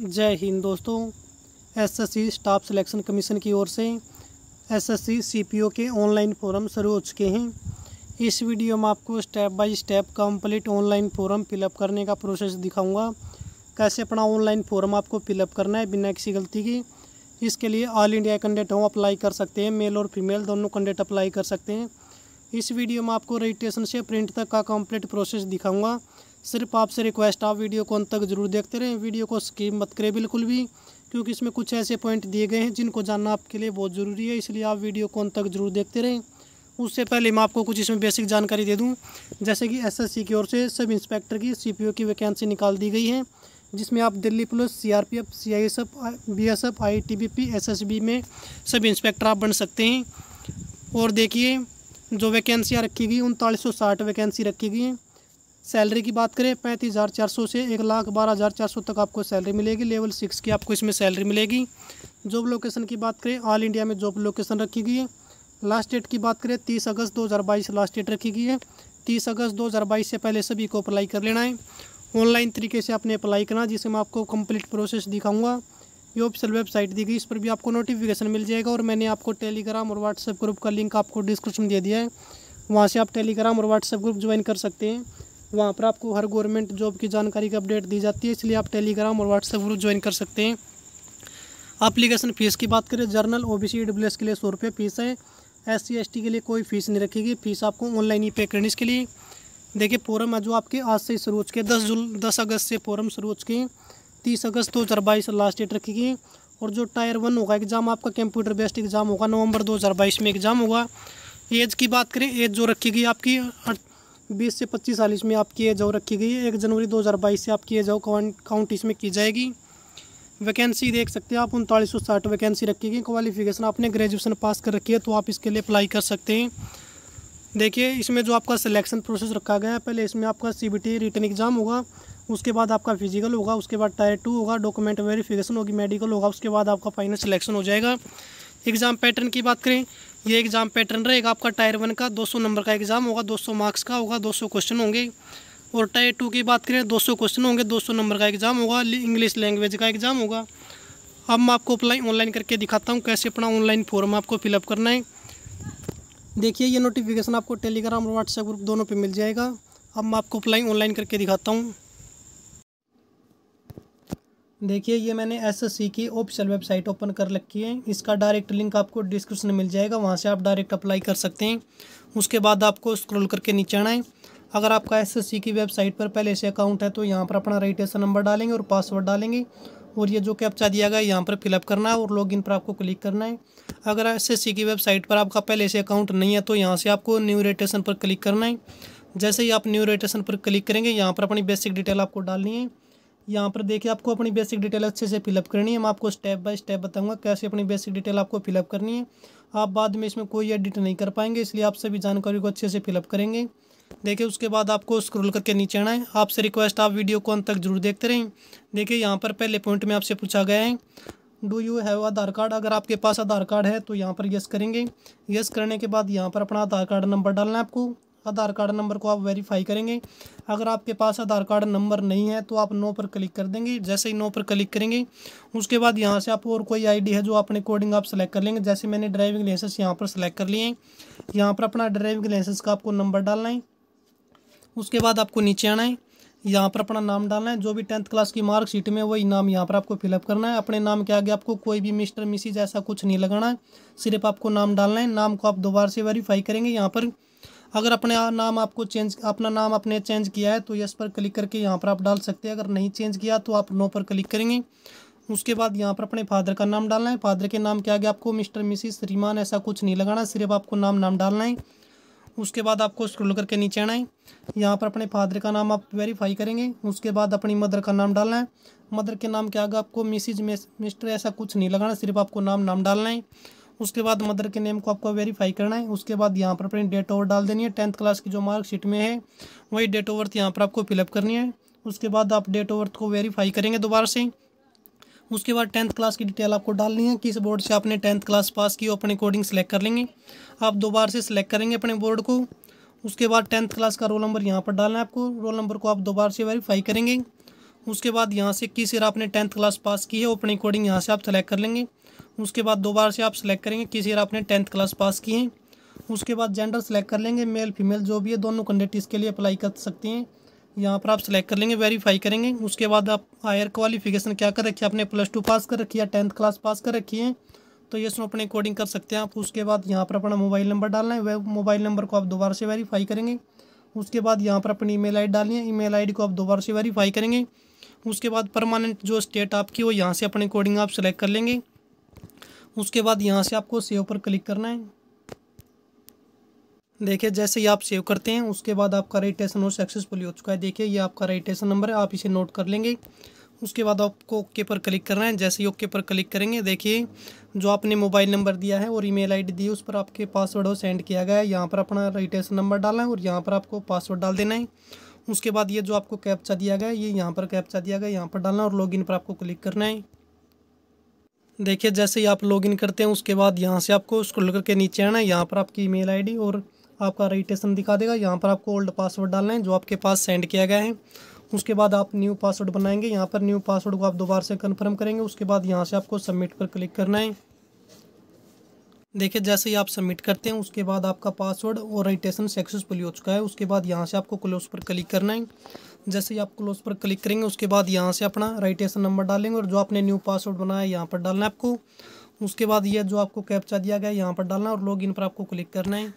जय हिंद दोस्तों SSC staff selection commission की ओर से एसएससी सीपीओ के ऑनलाइन फॉर्म शुरू हो चुके हैं इस वीडियो में आपको step by step complete online form fill up करने का प्रोसेस दिखाऊंगा कैसे अपना ऑनलाइन फॉर्म आपको फिलअप करना है बिना किसी गलती की इसके लिए ऑल इंडिया कैंडिडेट हों अप्लाई कर सकते हैं मेल और फीमेल दोनों कैंडिडेट अप्लाई कर सकते हैं इस वीडियो में आपको रजिस्ट्रेशन से प्रिंट तक का कंप्लीट प्रोसेस दिखाऊँगा सिर्फ आपसे रिक्वेस्ट आप वीडियो को अंत तक जरूर देखते रहें वीडियो को स्कीम मत करें बिल्कुल भी क्योंकि इसमें कुछ ऐसे पॉइंट दिए गए हैं जिनको जानना आपके लिए बहुत ज़रूरी है इसलिए आप वीडियो को अंत तक जरूर देखते रहें उससे पहले मैं आपको कुछ इसमें बेसिक जानकारी दे दूँ जैसे कि एस की ओर से सब इंस्पेक्टर की सी की वैकेंसी निकाल दी गई है जिसमें आप Delhi police C C R P F F F I I S S B T B P S S B में सब इंस्पेक्टर आप बन सकते हैं और देखिए जो वैकेंसियाँ रखी गई उनतालीस सौ साठ वैकेंसी रखी गई हैं सैलरी की बात करें पैंतीस हज़ार चार सौ से एक लाख बारह हज़ार चार सौ तक आपको सैलरी मिलेगी लेवल सिक्स की आपको इसमें सैलरी मिलेगी जॉब लोकेशन की बात करें ऑल इंडिया में जॉब लोकेशन रखी गई है लास्ट डेट की बात करें तीस अगस्त दो हज़ार बाईस लास्ट डेट रखी गई है तीस अगस्त दो हज़ार बाईस से पहले सभी को अप्लाई कर लेना है ऑनलाइन तरीके से आपने अप्लाई करना जिसे मैं आपको कंप्लीट प्रोसेस दिखाऊंगा ये ऑफिशियल वेबसाइट दी गई इस पर भी आपको नोटिफिकेशन मिल जाएगा और मैंने आपको टेलीग्राम और व्हाट्सएप ग्रुप का लिंक आपको डिस्क्रिप्शन दे दिया है वहाँ से आप टेलीग्राम और व्हाट्सएप ग्रुप ज्वाइन कर सकते हैं वहाँ पर आपको हर गवर्नमेंट जॉब की जानकारी की अपडेट दी जाती है इसलिए आप टेलीग्राम और व्हाट्सएप ग्रुप ज्वाइन कर सकते हैं अप्लीकेशन फ़ीस की बात करें general O B C W S के लिए सौ रुपये फ़ीस है एस सी के लिए कोई फ़ीस नहीं रखेगी फ़ीस आपको ऑनलाइन ही पे करनी इसके लिए देखिए फोरम है जो आपके आज से शुरू हो चुके दस जुल दस अगस्त से फोरम शुरू हो चुके हैं तीस अगस्त दो हज़ार बाईस लास्ट डेट रखेगी और जो टायर वन होगा एग्ज़ाम आपका कंप्यूटर बेस्ड एग्ज़ाम होगा नवंबर बाईस में एग्ज़ाम होगा एज की बात करें एज जो रखेगी आपकी बीस से पच्चीस साल इसमें आपकी एज और रखी गई है एक जनवरी 2022 से आपकी एजाव काउंट इसमें की जाएगी वैकेंसी देख सकते हैं आप उनतालीस सौ साठ वैकेंसी रखी गई क्वालिफिकेशन आपने ग्रेजुएसन पास कर रखी है तो आप इसके लिए अप्लाई कर सकते हैं देखिए इसमें जो आपका सिलेक्शन प्रोसेस रखा गया है पहले इसमें आपका सी बी रिटर्न एग्ज़ाम होगा उसके बाद आपका फिजिकल होगा उसके बाद टायर टू होगा डॉक्यूमेंट वेरिफिकेशन होगी मेडिकल होगा उसके बाद आपका फाइनल सिलेक्शन हो जाएगा एग्ज़ाम पैटर्न की बात करें ये एग्ज़ाम पैटर्न रहेगा आपका टायर वन का 200 नंबर का एग्ज़ाम होगा 200 मार्क्स का होगा 200 क्वेश्चन होंगे और टायर टू की बात करें 200 क्वेश्चन होंगे 200 नंबर का एग्ज़ाम होगा इंग्लिश लैंग्वेज का एग्ज़ाम होगा अब मैं आपको अप्लाई ऑनलाइन करके दिखाता हूँ कैसे अपना ऑनलाइन फॉर्म आपको फिलअप करना है देखिए ये नोटिफिकेशन आपको टेलीग्राम और व्हाट्सएप ग्रुप दोनों पर मिल जाएगा अब मैं आपको अप्लाई ऑनलाइन करके दिखाता हूँ देखिए ये मैंने एस की ऑफिशियल वेबसाइट ओपन कर रखी है इसका डायरेक्ट लिंक आपको डिस्क्रिप्शन में मिल जाएगा वहाँ से आप डायरेक्ट अप्लाई कर सकते हैं उसके बाद आपको स्क्रॉल करके नीचे आना है अगर आपका एस की वेबसाइट पर पहले से अकाउंट है तो यहाँ पर अपना रजिस्ट्रेशन नंबर डालेंगे और पासवर्ड डालेंगे और ये जो कैप्चा दिया गया है यहाँ पर फिलअप करना है और इन पर आपको क्लिक करना है अगर एस की वेबसाइट पर आपका पहले से अकाउंट नहीं है तो यहाँ से आपको न्यू रेटेशन पर क्लिक करना है जैसे ही आप न्यू रेटेशन पर क्लिक करेंगे यहाँ पर अपनी बेसिक डिटेल आपको डालनी है यहाँ पर देखिए आपको अपनी बेसिक डिटेल अच्छे से फिलअप करनी है मैं आपको स्टेप बाय स्टेप बताऊंगा कैसे अपनी बेसिक डिटेल आपको फिलअप करनी है आप बाद में इसमें कोई एडिट नहीं कर पाएंगे इसलिए आप सभी जानकारी को अच्छे से फिलअप करेंगे देखिए उसके बाद आपको स्क्रॉल करके नीचे आना है आपसे रिक्वेस्ट आप वीडियो को अंत तक जरूर देखते रहें देखिए यहाँ पर पहले पॉइंट में आपसे पूछा गया है do you have Aadhaar card अगर आपके पास आधार कार्ड है तो यहाँ पर यस करेंगे यस करने के बाद यहाँ पर अपना आधार कार्ड नंबर डालना है आपको आधार कार्ड नंबर को आप वेरीफाई करेंगे अगर आपके पास आधार कार्ड नंबर नहीं है तो आप नो पर क्लिक कर देंगे जैसे ही नो पर क्लिक करेंगे उसके बाद यहाँ से आप और कोई आईडी है जो अपने अकॉर्डिंग आप सेलेक्ट कर लेंगे जैसे मैंने ड्राइविंग लाइसेंस यहाँ पर सेलेक्ट कर लिए यहाँ पर अपना ड्राइविंग लाइसेंस का आपको नंबर डालना है उसके बाद आपको नीचे आना है यहाँ पर अपना नाम डालना है जो भी टेंथ क्लास की मार्कशीट में वही नाम यहाँ पर आपको फिलअप करना है अपने नाम के आगे आपको कोई भी मिस्टर मिसिज ऐसा कुछ नहीं लगाना है सिर्फ आपको नाम डालना है नाम को आप दोबारा से वेरीफाई करेंगे यहाँ पर अगर अपने नाम आपको चेंज अपना नाम आपने चेंज किया है तो यस पर क्लिक करके यहाँ पर आप डाल सकते हैं अगर नहीं चेंज किया तो आप नो पर क्लिक करेंगे उसके बाद यहाँ पर अपने फादर का नाम डालना है फादर के नाम के आगे आपको मिस्टर मिसिस श्रीमान ऐसा कुछ नहीं लगाना सिर्फ आपको नाम नाम डालना है उसके बाद आपको स्क्रोल करके नीचे आना है यहाँ पर अपने फादर का नाम आप वेरीफाई करेंगे उसके बाद अपनी मदर का नाम डालना है मदर के नाम के आगे आपको मिसिज मिस्टर ऐसा कुछ नहीं लगाना सिर्फ आपको नाम नाम डालना है उसके बाद मदर के नेम को आपको वेरीफाई करना है उसके बाद यहाँ पर अपनी डेट बर्थ डाल देनी है टेंथ क्लास की जो मार्कशीट में है वही डेट ऑफ बर्थ यहाँ पर आपको फिलअप करनी है उसके बाद आप डेट ऑफ बर्थ को वेरीफाई करेंगे दोबारा से उसके बाद टेंथ क्लास की डिटेल आपको डालनी है किस बोर्ड से आपने टेंथ क्लास पास की अपने अकॉर्डिंग सेलेक्ट कर लेंगे आप दोबारा से सिलेक्ट करेंगे अपने बोर्ड को उसके बाद टेंथ क्लास का रोल नंबर यहाँ पर डालना है आपको रोल नंबर को आप दोबारा से वेरीफाई करेंगे उसके बाद यहाँ से किस ईयर आपने टेंथ क्लास पास की है अपने अकॉर्डिंग यहाँ से आप सेलेक्ट कर लेंगे उसके बाद दोबारा से आप सेलेक्ट करेंगे किस ईयर आपने टेंथ क्लास पास की है उसके बाद जेंडर सेलेक्ट कर लेंगे मेल फीमेल जो भी है दोनों कैंडिडेट इसके लिए अप्लाई कर सकती हैं यहाँ पर आप सेलेक्ट कर लेंगे वेरीफाई करेंगे उसके बाद आप हायर क्वालिफिकेशन क्या कर रखी है आपने प्लस टू पास कर रखी है टेंथ क्लास पास कर रखी है तो ये सब अपने अकॉर्डिंग कर सकते हैं आप उसके बाद यहाँ पर अपना मोबाइल नंबर डालना है वह मोबाइल नंबर को आप दोबारा से वेरीफाई करेंगे उसके बाद यहाँ पर अपनी ईमेल आईडी डालनी है ईमेल आईडी को आप दोबारा से वेरीफाई करेंगे उसके बाद परमानेंट जो स्टेट आपकी वो यहाँ से अपने अकॉर्डिंग आप सेलेक्ट कर लेंगे उसके बाद यहाँ से आपको सेव पर क्लिक करना है देखिए जैसे ही आप सेव करते हैं उसके बाद आपका रजिस्ट्रेशन हो सक्सेसफुली हो चुका है देखिए ये आपका रजिस्ट्रेशन नंबर है आप इसे नोट कर लेंगे उसके बाद आपको ओके पर क्लिक करना है जैसे ही ओके पर क्लिक करेंगे देखिए जो आपने मोबाइल नंबर दिया है और ईमेल आईडी दी है उस पर आपके पासवर्ड हो सेंड किया गया है यहाँ पर अपना रजिस्ट्रेशन नंबर डालना है और यहाँ पर आपको पासवर्ड डाल देना है उसके बाद ये जो आपको कैप्चा दिया गया है ये यहाँ पर कैप्चा दिया गया है यहाँ पर डालना है और इन पर आपको क्लिक करना है देखिए जैसे ही आप लॉगिन करते हैं उसके बाद यहाँ से आपको स्क्रॉल करके नीचे आना है यहाँ पर आपकी ईमेल आईडी और आपका रजिस्ट्रेशन दिखा देगा यहाँ पर आपको ओल्ड पासवर्ड डालना है जो आपके पास सेंड किया गया है उसके बाद आप न्यू पासवर्ड बनाएंगे यहाँ पर न्यू पासवर्ड को आप दोबारा से कन्फर्म करेंगे उसके बाद यहाँ से आपको सबमिट पर क्लिक करना है देखिए जैसे ही आप सबमिट करते हैं उसके बाद आपका पासवर्ड और रजिस्ट्रेशन सक्सेसफुली हो चुका है उसके बाद यहाँ से आपको क्लोज पर क्लिक करना है जैसे ही आप क्लोज पर क्लिक करेंगे उसके बाद यहाँ से अपना राइटेशन नंबर डालेंगे और जो आपने न्यू पासवर्ड बनाया है यहाँ पर डालना है आपको उसके बाद यह जो आपको कैप्चा दिया गया है यहाँ पर डालना है और इन पर आपको क्लिक करना है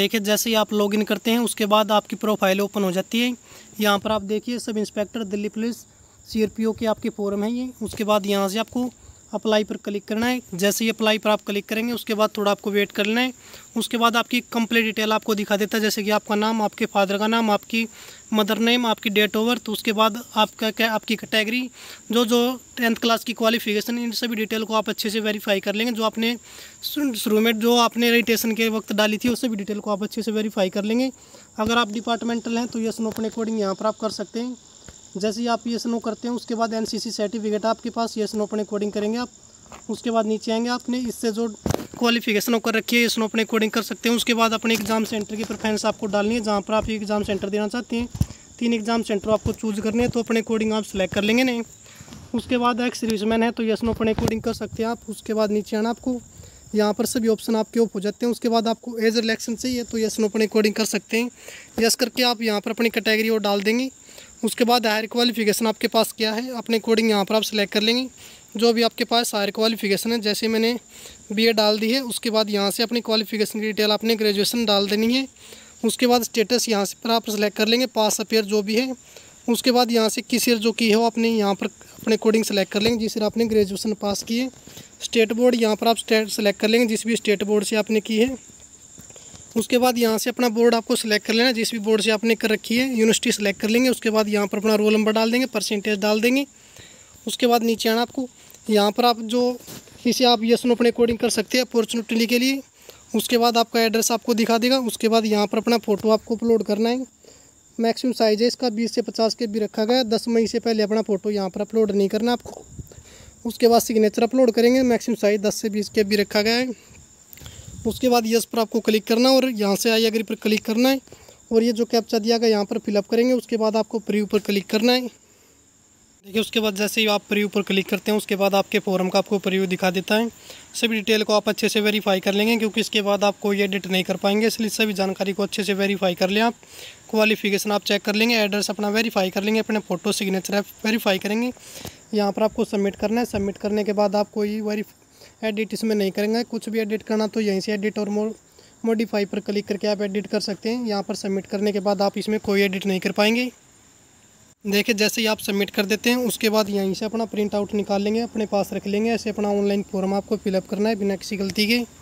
देखिए जैसे ही आप लॉगिन करते हैं उसके बाद आपकी प्रोफाइल ओपन हो जाती है यहाँ पर आप देखिए सब इंस्पेक्टर दिल्ली पुलिस सी के आपके फॉरम है ये उसके बाद यहाँ से आपको अप्लाई पर क्लिक करना है जैसे ही अप्लाई पर आप क्लिक करेंगे उसके बाद थोड़ा आपको वेट कर लेना है उसके बाद आपकी कंप्लीट डिटेल आपको दिखा देता है जैसे कि आपका नाम आपके फादर का नाम आपकी मदर नेम आपकी डेट ऑफ बर्थ उसके बाद आपका क्या आपकी कैटेगरी जो जो टेंथ क्लास की क्वालिफिकेशन इन सभी डिटेल को आप अच्छे से वेरीफाई कर लेंगे जो आपने शुरू में जो आपने रजिस्ट्रेशन के वक्त डाली थी उस सभी डिटेल को आप अच्छे से वेरीफाई कर लेंगे अगर आप डिपार्टमेंटल हैं तो ये सुनो अपने अकॉर्डिंग यहाँ पर आप कर सकते हैं जैसे ही आप ये स्नो करते हैं उसके बाद एनसीसी सर्टिफिकेट आपके पास ये स्नो अपने कोडिंग करेंगे आप उसके बाद नीचे आएंगे आपने इससे जो क्वालिफिकेशन होकर रखी है इसमें अपने कोडिंग कर सकते हैं उसके बाद अपने एग्ज़ाम सेंटर की प्रेफरेंस आपको डालनी है जहाँ पर आप एग्ज़ाम सेंटर देना चाहते हैं तीन एग्ज़ाम सेंटर आपको चूज़ करने हैं तो अपने कोडिंग आप सेलेक्ट कर लेंगे नहीं उसके बाद एक सर्विसमैन है तो ये नो अपने कोडिंग कर सकते हैं आप उसके बाद नीचे आना आपको यहाँ पर सभी ऑप्शन आपके ऑफ हो जाते हैं उसके बाद आपको एज रिलेक्शन चाहिए तो ये नो अपने कोडिंग कर सकते हैं यस करके आप यहाँ पर अपनी कैटेगरी और डाल देंगे उसके बाद हायर क्वालिफिकेशन आपके पास क्या है अपने अकॉर्डिंग यहाँ पर आप सेलेक्ट कर लेंगे जो भी आपके पास हायर क्वालिफिकेशन है जैसे मैंने बी डाल दी है उसके बाद यहाँ से अपनी क्वालिफिकेशन की डिटेल आपने ग्रेजुएसन डाल देनी है उसके बाद स्टेटस यहाँ से पर आप सेलेक्ट कर लेंगे पास अपेयर जो भी है उसके बाद यहाँ से किस ईयर जो की है वो आपने यहाँ पर अपने अकॉर्डिंग सेलेक्ट कर लेंगे जिस ईयर आपने ग्रेजुएसन पास की है स्टेट बोर्ड यहाँ पर आप स्टेट सेलेक्ट कर लेंगे जिस भी स्टेट बोर्ड से आपने की है उसके बाद यहाँ से अपना बोर्ड आपको सिलेक्ट कर लेना जिस भी बोर्ड से आपने कर रखी है यूनिवर्सिटी सेलेक्ट कर लेंगे उसके बाद यहाँ पर अपना रोल नंबर डाल देंगे परसेंटेज डाल देंगे उसके बाद नीचे आना आपको यहाँ पर आप जो इसे आप यस नो अपने अकॉर्डिंग कर सकते हैं अपॉर्चुनिटी के लिए उसके बाद आपका एड्रेस आपको दिखा देगा उसके बाद यहाँ पर अपना फ़ोटो आपको अपलोड करना है मैक्सिमम साइज है इसका बीस से पचास के भी रखा गया दस मई से पहले अपना फ़ोटो यहाँ पर अपलोड नहीं करना आपको उसके बाद सिग्नेचर अपलोड करेंगे मैक्सिमम साइज दस से बीस के भी रखा गया है उसके बाद यस पर आपको क्लिक करना है और यहाँ से आई एग्री पर क्लिक करना है और ये जो कैप्चा दिया गया यहाँ पर फिलअप करेंगे उसके बाद आपको प्री पर क्लिक करना है देखिए उसके बाद जैसे ही आप प्री ऊपर क्लिक करते हैं उसके बाद आपके फॉर्म का आपको प्रीव्यू दिखा देता है सभी डिटेल को आप अच्छे से वेरीफाई कर लेंगे क्योंकि इसके बाद आप कोई एडिट नहीं कर पाएंगे इसलिए सभी जानकारी को अच्छे से वेरीफाई कर लें आप क्वालिफिकेशन आप चेक कर लेंगे एड्रेस अपना वेरीफाई कर लेंगे अपने फ़ोटो सिग्नेचर आप वेरीफाई करेंगे यहाँ पर आपको सबमिट करना है सबमिट करने के बाद आप कोई वेरी एडिट इसमें नहीं करेंगे कुछ भी एडिट करना तो यहीं से एडिट और मोडिफाई पर क्लिक करके आप एडिट कर सकते हैं यहाँ पर सबमिट करने के बाद आप इसमें कोई एडिट नहीं कर पाएंगे देखिए जैसे ही आप सबमिट कर देते हैं उसके बाद यहीं से अपना प्रिंट आउट निकाल लेंगे अपने पास रख लेंगे ऐसे अपना ऑनलाइन फॉर्म आपको फिलअप करना है बिना किसी गलती के